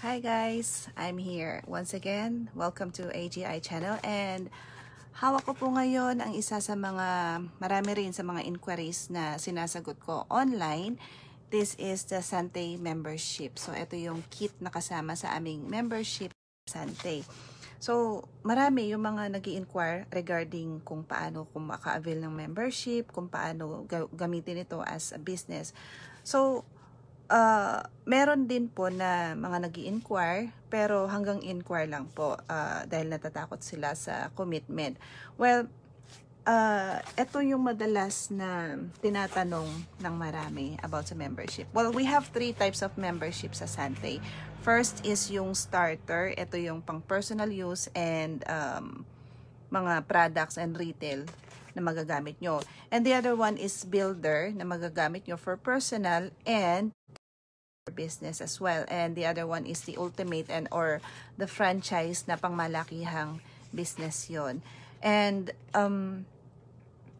Hi guys, I'm here once again. Welcome to AGI channel and hawak ko po ngayon ang isa sa mga marami rin sa mga inquiries na sinasagot ko online. This is the Sante membership. So ito yung kit na kasama sa aming membership Sante. So marami yung mga nag inquire regarding kung paano kung maka-avail ng membership, kung paano gamitin ito as a business. So Uh, meron din po na mga nag inquire pero hanggang inquire lang po uh, dahil natatakot sila sa commitment. Well, uh, ah, ito yung madalas na tinatanong ng marami about sa membership. Well, we have three types of membership sa Sante. First is yung starter. Ito yung pang personal use and um, mga products and retail na magagamit nyo. And the other one is builder na magagamit nyo for personal and business as well. And the other one is the ultimate and or the franchise na pangmalakihang business yon. And um,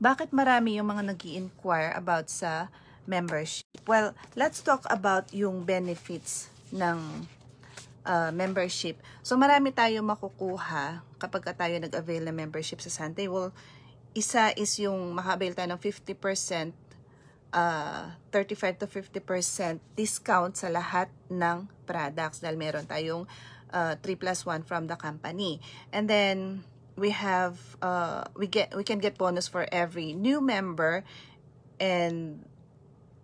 bakit marami yung mga nag inquire about sa membership? Well, let's talk about yung benefits ng uh, membership. So marami tayo makukuha kapag tayo nag-avail ng membership sa Sante Well, isa is yung makabail tayo ng 50% uh, ah, 35 to 50% discount sa lahat ng products dahil meron tayong uh, ah, 3 plus 1 from the company. And then we have uh, we get we can get bonus for every new member and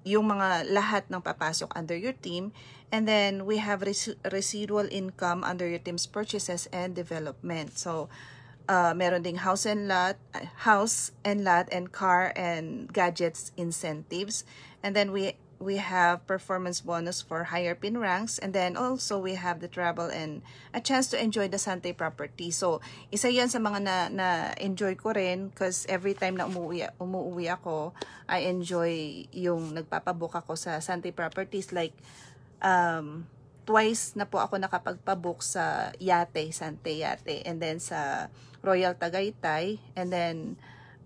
yung mga lahat ng papasok under your team and then we have res residual income under your team's purchases and development. So uh, meron ding house and lot, house and lot and car and gadgets incentives. And then we we have performance bonus for higher pin ranks and then also we have the travel and a chance to enjoy the Sante property. So, isa 'yan sa mga na, na enjoy ko rin because every time na umuwi, umuwi ako, I enjoy yung nagpapabook ako sa Sante properties like um twice na po ako nakapagpabook sa Yate, Sante Yate, and then sa Royal Tagaytay, and then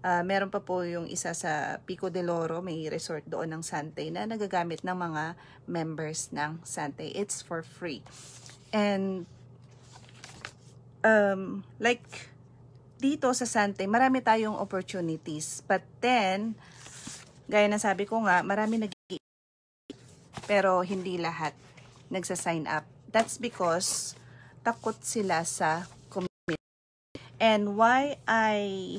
uh, meron pa po yung isa sa Pico de Loro, may resort doon ng Sante na nagagamit ng mga members ng Sante. It's for free. And um, like dito sa Sante, marami tayong opportunities. But then, gaya na sabi ko nga, marami nag pero hindi lahat nagsa-sign up. That's because takot sila sa commitment. And why I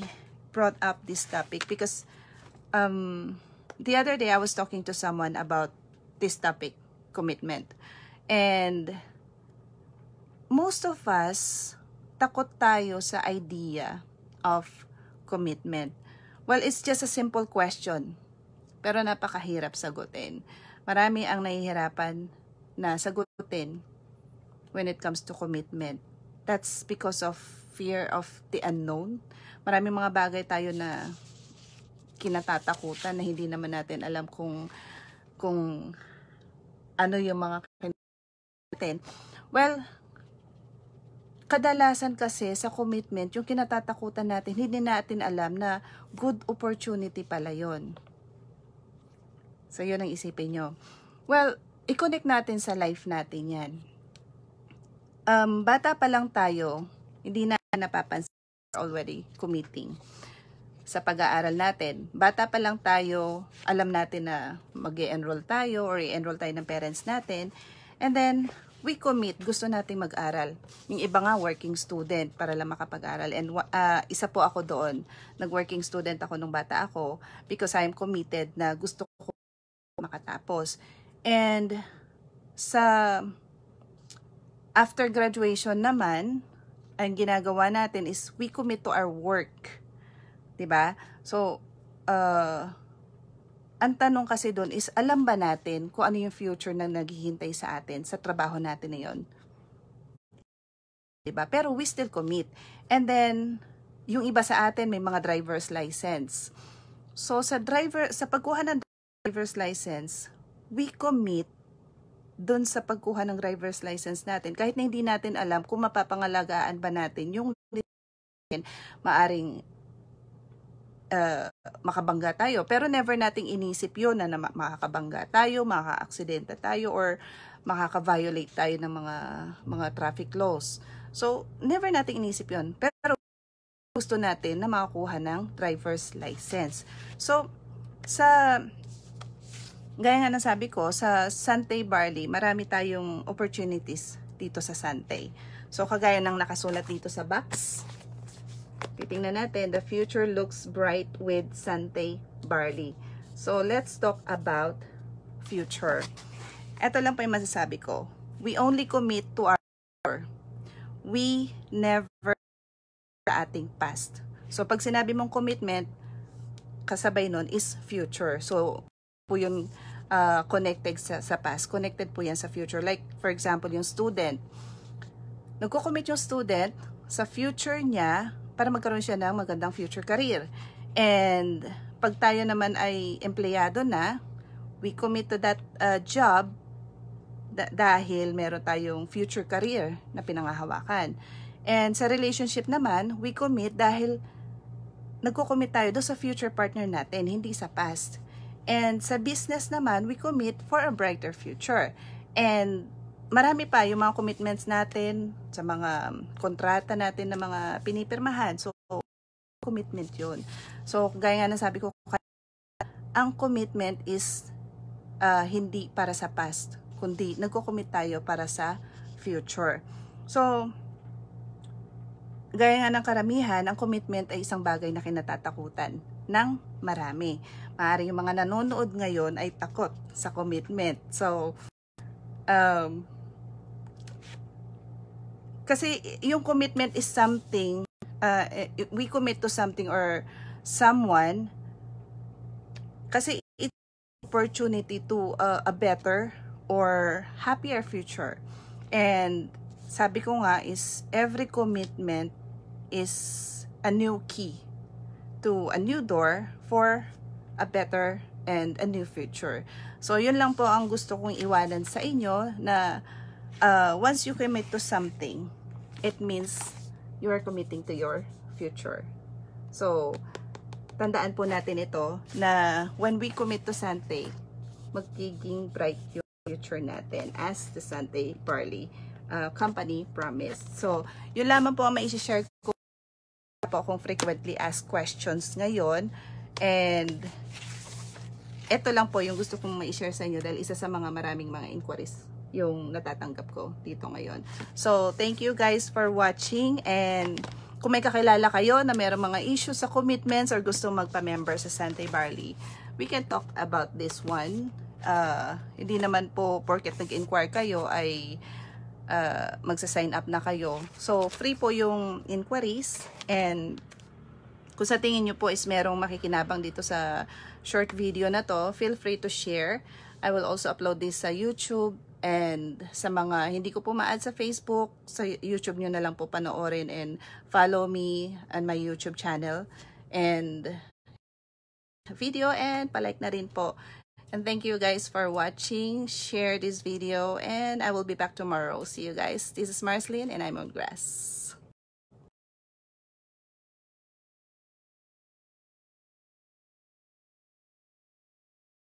brought up this topic because um, the other day I was talking to someone about this topic, commitment. And most of us, takot tayo sa idea of commitment. Well, it's just a simple question, pero napakahirap sagutin. Marami ang nahihirapan na sagutin when it comes to commitment. That's because of fear of the unknown. Maraming mga bagay tayo na kinatatakutan na hindi naman natin alam kung kung ano yung mga natin. Well, kadalasan kasi sa commitment, yung kinatatakutan natin, hindi natin alam na good opportunity pala yon. So, yun ang isipin nyo. Well, i-connect natin sa life natin yan. Um, bata pa lang tayo, hindi na napapansin already committing sa pag-aaral natin. Bata pa lang tayo, alam natin na mag enroll tayo or i-enroll tayo ng parents natin. And then, we commit, gusto nating mag-aral. Yung iba nga, working student para lang makapag-aral. And uh, isa po ako doon, nag-working student ako nung bata ako because I'm committed na gusto ko makatapos. And sa after graduation naman, ang ginagawa natin is we commit to our work. 'Di ba? So, uh, ang tanong kasi doon is alam ba natin kung ano yung future na naghihintay sa atin sa trabaho natin na 'yon? 'Di ba? Pero we still commit. And then yung iba sa atin may mga driver's license. So sa driver sa pagkuha ng driver's license, we commit doon sa pagkuha ng driver's license natin. Kahit na hindi natin alam kung mapapangalagaan ba natin yung maaring uh, makabangga tayo. Pero never nating inisip yun na, na makakabangga tayo, makaka-aksidenta tayo, or makaka-violate tayo ng mga, mga traffic laws. So, never nating inisip yun. Pero gusto natin na makakuha ng driver's license. So, sa Gaya nga ng sabi ko, sa Sante Barley, marami tayong opportunities dito sa Sante. So, kagaya ng nakasulat dito sa box, titingnan natin, the future looks bright with Sante Barley. So, let's talk about future. Ito lang po yung masasabi ko. We only commit to our future. We never sa ating past. So, pag sinabi mong commitment, kasabay nun is future. So, po yun uh, connected sa, sa past. Connected po yan sa future. Like, for example, yung student. Nagko-commit yung student sa future niya para magkaroon siya ng magandang future career. And pag tayo naman ay empleyado na, we commit to that uh, job da- dahil meron tayong future career na pinangahawakan. And sa relationship naman, we commit dahil nagko-commit tayo do sa future partner natin, hindi sa past. And sa business naman, we commit for a brighter future. And marami pa yung mga commitments natin sa mga um, kontrata natin na mga pinipirmahan. So, commitment yun. So, gaya nga na sabi ko, ang commitment is uh, hindi para sa past, kundi nagko-commit tayo para sa future. So, gaya nga ng karamihan, ang commitment ay isang bagay na kinatatakutan ng marami. Maaari yung mga nanonood ngayon ay takot sa commitment. So, um, kasi yung commitment is something, uh, eh, eh, we commit to something or someone kasi it's opportunity to uh, a better or happier future. And sabi ko nga is every commitment is a new key to a new door for a better and a new future. So, yun lang po ang gusto kong iwanan sa inyo na uh, once you commit to something, it means you are committing to your future. So, tandaan po natin ito na when we commit to Sante, magiging bright yung future natin as the Sante Barley uh, Company promised. So, yun lamang po ang maishishare ko po akong frequently asked questions ngayon. And ito lang po yung gusto kong ma-share sa inyo dahil isa sa mga maraming mga inquiries yung natatanggap ko dito ngayon. So, thank you guys for watching and kung may kakilala kayo na mayroong mga issues sa commitments or gusto magpa-member sa Sante Barley, we can talk about this one. Uh, hindi naman po porket nag-inquire kayo ay uh, magsa-sign up na kayo. So, free po yung inquiries and kung sa tingin nyo po is merong makikinabang dito sa short video na to, feel free to share. I will also upload this sa YouTube and sa mga hindi ko po ma-add sa Facebook, sa YouTube nyo na lang po panoorin and follow me on my YouTube channel. And video and palike na rin po. And thank you guys for watching. Share this video and I will be back tomorrow. See you guys. This is Marceline and I'm on grass.